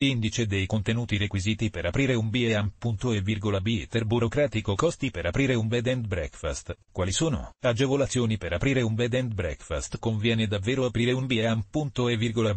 Indice dei contenuti requisiti per aprire un B&M. Ter burocratico Costi per aprire un bed and breakfast. Quali sono? Agevolazioni per aprire un bed and breakfast. Conviene davvero aprire un B&M.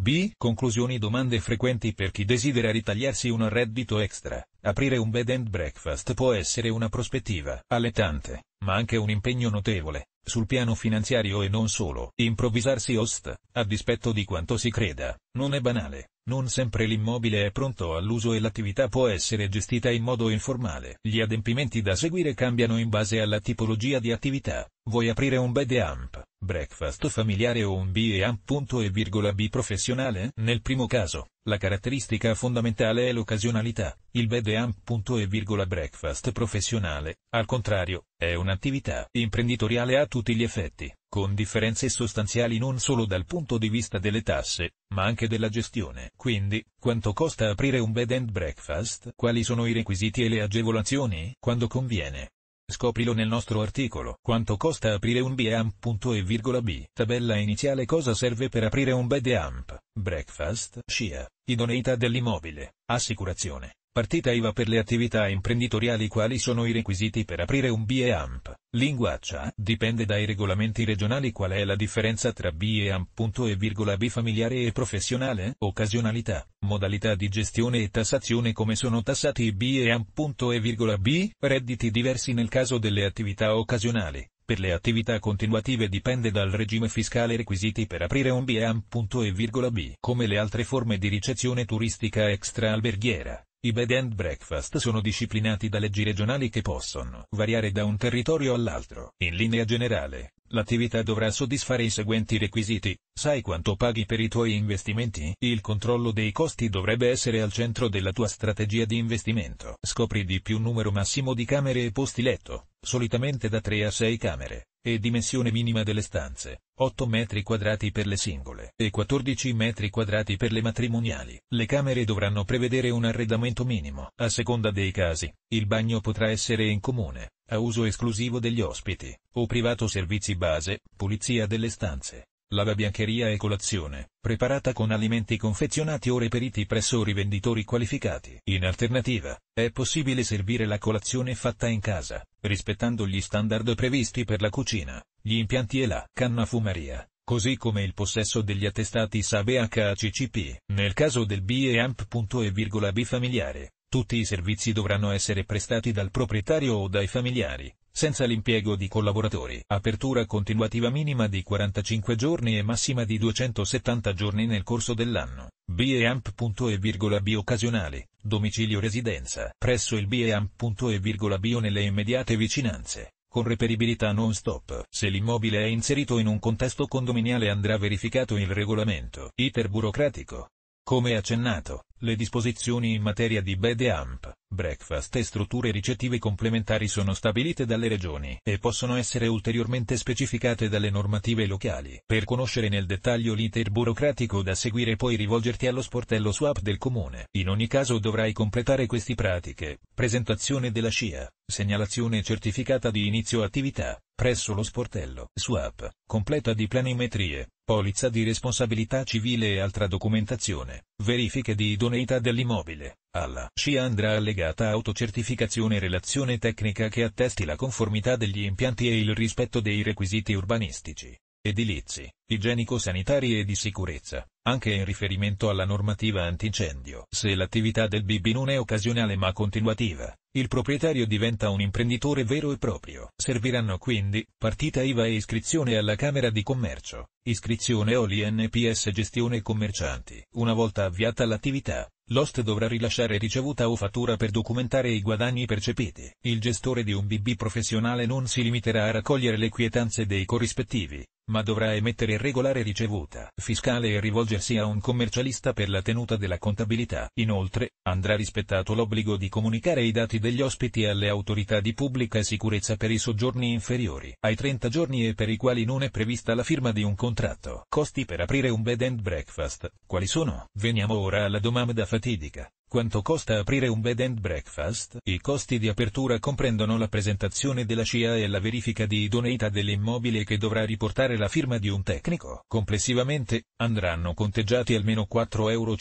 B? Conclusioni Domande frequenti per chi desidera ritagliarsi un reddito extra. Aprire un bed and breakfast può essere una prospettiva allettante ma anche un impegno notevole, sul piano finanziario e non solo. Improvvisarsi host, a dispetto di quanto si creda, non è banale, non sempre l'immobile è pronto all'uso e l'attività può essere gestita in modo informale. Gli adempimenti da seguire cambiano in base alla tipologia di attività. Vuoi aprire un bed amp, breakfast familiare o un e punto virgola B professionale? Nel primo caso, la caratteristica fondamentale è l'occasionalità. Il bed amp. punto e virgola breakfast professionale, al contrario, è un'attività imprenditoriale a tutti gli effetti, con differenze sostanziali non solo dal punto di vista delle tasse, ma anche della gestione. Quindi, quanto costa aprire un bed and breakfast? Quali sono i requisiti e le agevolazioni? Quando conviene? Scoprilo nel nostro articolo. Quanto costa aprire un BEAMP.E B. Tabella iniziale Cosa serve per aprire un bed amp? Breakfast, scia, idoneità dell'immobile, assicurazione, partita IVA per le attività imprenditoriali Quali sono i requisiti per aprire un BEAMP? Linguaccia dipende dai regolamenti regionali qual è la differenza tra B e AM. E virgola B familiare e professionale, occasionalità, modalità di gestione e tassazione come sono tassati i B e AM. E virgola B, redditi diversi nel caso delle attività occasionali. Per le attività continuative dipende dal regime fiscale requisiti per aprire un B E virgola B. Come le altre forme di ricezione turistica extra alberghiera, i bed and breakfast sono disciplinati da leggi regionali che possono variare da un territorio all'altro. In linea generale, L'attività dovrà soddisfare i seguenti requisiti. Sai quanto paghi per i tuoi investimenti? Il controllo dei costi dovrebbe essere al centro della tua strategia di investimento. Scopri di più numero massimo di camere e posti letto, solitamente da 3 a 6 camere, e dimensione minima delle stanze, 8 metri quadrati per le singole e 14 metri quadrati per le matrimoniali. Le camere dovranno prevedere un arredamento minimo. A seconda dei casi, il bagno potrà essere in comune, a uso esclusivo degli ospiti, o privato servizi base, pulizia delle stanze, lavabiancheria e colazione, preparata con alimenti confezionati o reperiti presso rivenditori qualificati. In alternativa, è possibile servire la colazione fatta in casa, rispettando gli standard previsti per la cucina, gli impianti e la canna fumaria così come il possesso degli attestati SABE HACCP. Nel caso del B B familiare, tutti i servizi dovranno essere prestati dal proprietario o dai familiari, senza l'impiego di collaboratori. Apertura continuativa minima di 45 giorni e massima di 270 giorni nel corso dell'anno. BEAMP.e virgola B occasionali, domicilio residenza, presso il BEAMP.e virgola B nelle immediate vicinanze con reperibilità non stop. Se l'immobile è inserito in un contesto condominiale andrà verificato il regolamento. Iter burocratico. Come accennato, le disposizioni in materia di bed e amp, breakfast e strutture ricettive complementari sono stabilite dalle regioni e possono essere ulteriormente specificate dalle normative locali. Per conoscere nel dettaglio l'iter burocratico da seguire puoi rivolgerti allo sportello swap del comune. In ogni caso dovrai completare queste pratiche, presentazione della scia, segnalazione certificata di inizio attività, presso lo sportello SWAP, completa di planimetrie, polizza di responsabilità civile e altra documentazione, verifiche di idoneità dell'immobile. Alla SCI andrà allegata autocertificazione e relazione tecnica che attesti la conformità degli impianti e il rispetto dei requisiti urbanistici edilizi, igienico-sanitari e di sicurezza, anche in riferimento alla normativa antincendio. Se l'attività del BB non è occasionale ma continuativa, il proprietario diventa un imprenditore vero e proprio. Serviranno quindi, partita IVA e iscrizione alla Camera di Commercio, iscrizione OLI NPS Gestione Commercianti. Una volta avviata l'attività, L'host dovrà rilasciare ricevuta o fattura per documentare i guadagni percepiti. Il gestore di un BB professionale non si limiterà a raccogliere le quietanze dei corrispettivi, ma dovrà emettere regolare ricevuta fiscale e rivolgersi a un commercialista per la tenuta della contabilità. Inoltre, andrà rispettato l'obbligo di comunicare i dati degli ospiti alle autorità di pubblica sicurezza per i soggiorni inferiori ai 30 giorni e per i quali non è prevista la firma di un contratto. Costi per aprire un bed and breakfast, quali sono? Veniamo ora alla domanda fatidica. Quanto costa aprire un bed and breakfast? I costi di apertura comprendono la presentazione della CIA e la verifica di idoneità dell'immobile che dovrà riportare la firma di un tecnico. Complessivamente, andranno conteggiati almeno 4,5 euro,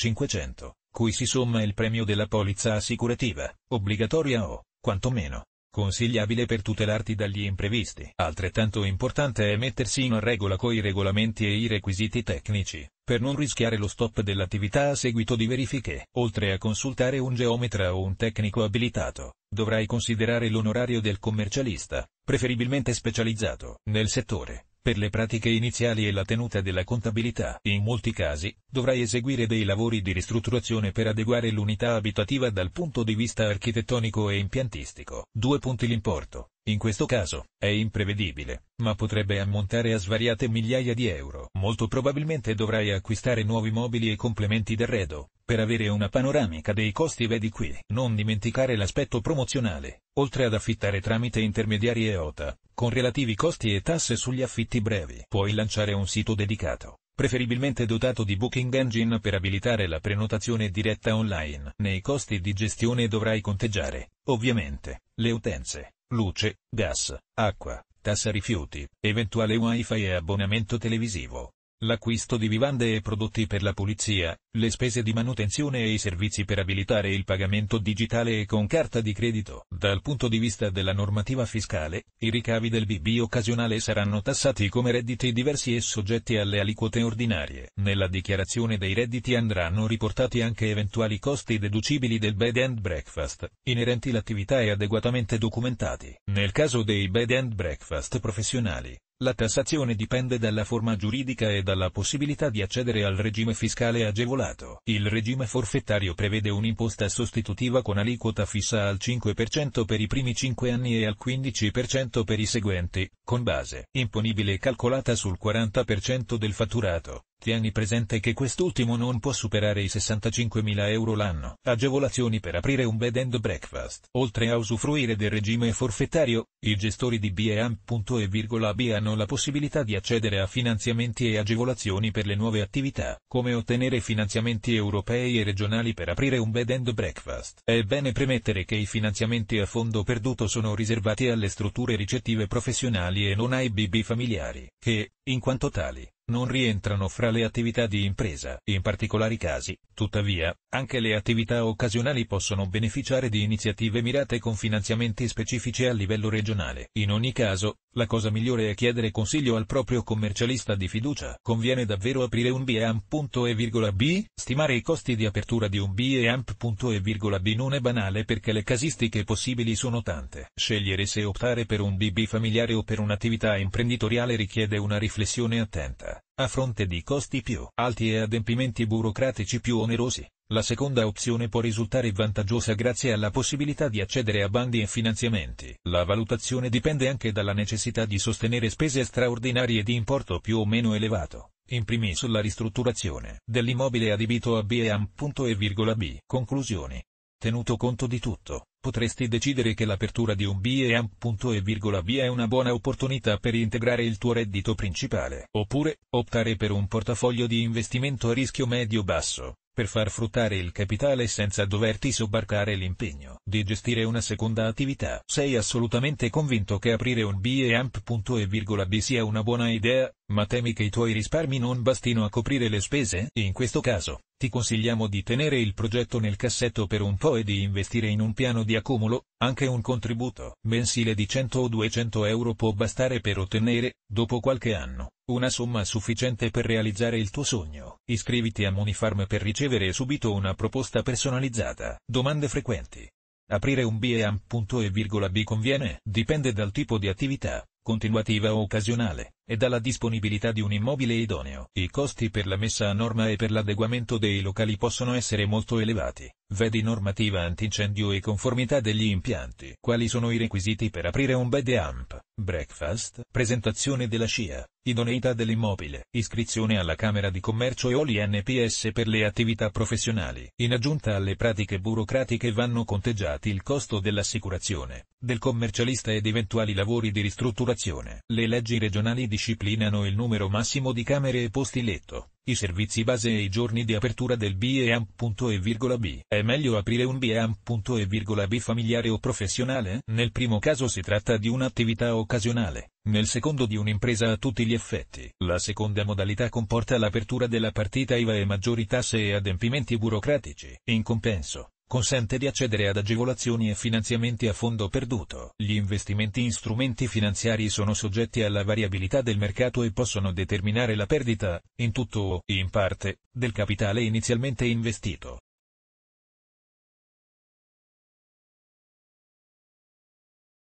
cui si somma il premio della polizza assicurativa, obbligatoria o, quantomeno, consigliabile per tutelarti dagli imprevisti. Altrettanto importante è mettersi in regola coi regolamenti e i requisiti tecnici, per non rischiare lo stop dell'attività a seguito di verifiche. Oltre a consultare un geometra o un tecnico abilitato, dovrai considerare l'onorario del commercialista, preferibilmente specializzato nel settore per le pratiche iniziali e la tenuta della contabilità. In molti casi, dovrai eseguire dei lavori di ristrutturazione per adeguare l'unità abitativa dal punto di vista architettonico e impiantistico. Due punti L'importo, in questo caso, è imprevedibile, ma potrebbe ammontare a svariate migliaia di euro. Molto probabilmente dovrai acquistare nuovi mobili e complementi d'arredo, per avere una panoramica dei costi vedi qui. Non dimenticare l'aspetto promozionale, oltre ad affittare tramite intermediari e OTA, con relativi costi e tasse sugli affitti brevi. Puoi lanciare un sito dedicato, preferibilmente dotato di booking engine per abilitare la prenotazione diretta online. Nei costi di gestione dovrai conteggiare, ovviamente, le utenze, luce, gas, acqua, tassa rifiuti, eventuale wifi e abbonamento televisivo. L'acquisto di vivande e prodotti per la pulizia, le spese di manutenzione e i servizi per abilitare il pagamento digitale e con carta di credito. Dal punto di vista della normativa fiscale, i ricavi del BB occasionale saranno tassati come redditi diversi e soggetti alle aliquote ordinarie. Nella dichiarazione dei redditi andranno riportati anche eventuali costi deducibili del bed and breakfast, inerenti all'attività e adeguatamente documentati. Nel caso dei bed and breakfast professionali, la tassazione dipende dalla forma giuridica e dalla possibilità di accedere al regime fiscale agevolato calcolato. Il regime forfettario prevede un'imposta sostitutiva con aliquota fissa al 5% per i primi 5 anni e al 15% per i seguenti, con base imponibile calcolata sul 40% del fatturato. Tieni presente che quest'ultimo non può superare i 65.000 euro l'anno. Agevolazioni per aprire un bed and breakfast. Oltre a usufruire del regime forfettario, i gestori di BEAM.E.B hanno la possibilità di accedere a finanziamenti e agevolazioni per le nuove attività, come ottenere finanziamenti europei e regionali per aprire un bed and breakfast. È bene premettere che i finanziamenti a fondo perduto sono riservati alle strutture ricettive professionali e non ai BB familiari, che, in quanto tali, non rientrano fra le attività di impresa. In particolari casi, tuttavia, anche le attività occasionali possono beneficiare di iniziative mirate con finanziamenti specifici a livello regionale. In ogni caso, la cosa migliore è chiedere consiglio al proprio commercialista di fiducia. Conviene davvero aprire un BEAMP.E.B? Stimare i costi di apertura di un BEAMP.E.B non è banale perché le casistiche possibili sono tante. Scegliere se optare per un BB familiare o per un'attività imprenditoriale richiede una riflessione attenta a fronte di costi più alti e adempimenti burocratici più onerosi. La seconda opzione può risultare vantaggiosa grazie alla possibilità di accedere a bandi e finanziamenti. La valutazione dipende anche dalla necessità di sostenere spese straordinarie di importo più o meno elevato, in primis la ristrutturazione dell'immobile adibito a B e AM. E virgola B. Conclusioni. Tenuto conto di tutto, potresti decidere che l'apertura di un B&M.E.V è una buona opportunità per integrare il tuo reddito principale, oppure optare per un portafoglio di investimento a rischio medio-basso, per far fruttare il capitale senza doverti sobbarcare l'impegno di gestire una seconda attività. Sei assolutamente convinto che aprire un B&M.E.V sia una buona idea, ma temi che i tuoi risparmi non bastino a coprire le spese? In questo caso, ti consigliamo di tenere il progetto nel cassetto per un po' e di investire in un piano di accumulo, anche un contributo mensile di 100 o 200 euro può bastare per ottenere, dopo qualche anno, una somma sufficiente per realizzare il tuo sogno. Iscriviti a Monifarm per ricevere subito una proposta personalizzata. Domande frequenti. Aprire un BEAM. E virgola B conviene? Dipende dal tipo di attività, continuativa o occasionale e dalla disponibilità di un immobile idoneo. I costi per la messa a norma e per l'adeguamento dei locali possono essere molto elevati, vedi normativa antincendio e conformità degli impianti. Quali sono i requisiti per aprire un bed amp? Breakfast, presentazione della scia, idoneità dell'immobile, iscrizione alla Camera di Commercio e Oli NPS per le attività professionali. In aggiunta alle pratiche burocratiche vanno conteggiati il costo dell'assicurazione, del commercialista ed eventuali lavori di ristrutturazione. Le leggi regionali di disciplinano il numero massimo di camere e posti letto, i servizi base e i giorni di apertura del BEAM.E.B. È meglio aprire un BEAM.E.B familiare o professionale? Nel primo caso si tratta di un'attività occasionale, nel secondo di un'impresa a tutti gli effetti. La seconda modalità comporta l'apertura della partita IVA e maggiori tasse e adempimenti burocratici. In compenso, consente di accedere ad agevolazioni e finanziamenti a fondo perduto. Gli investimenti in strumenti finanziari sono soggetti alla variabilità del mercato e possono determinare la perdita, in tutto o in parte, del capitale inizialmente investito.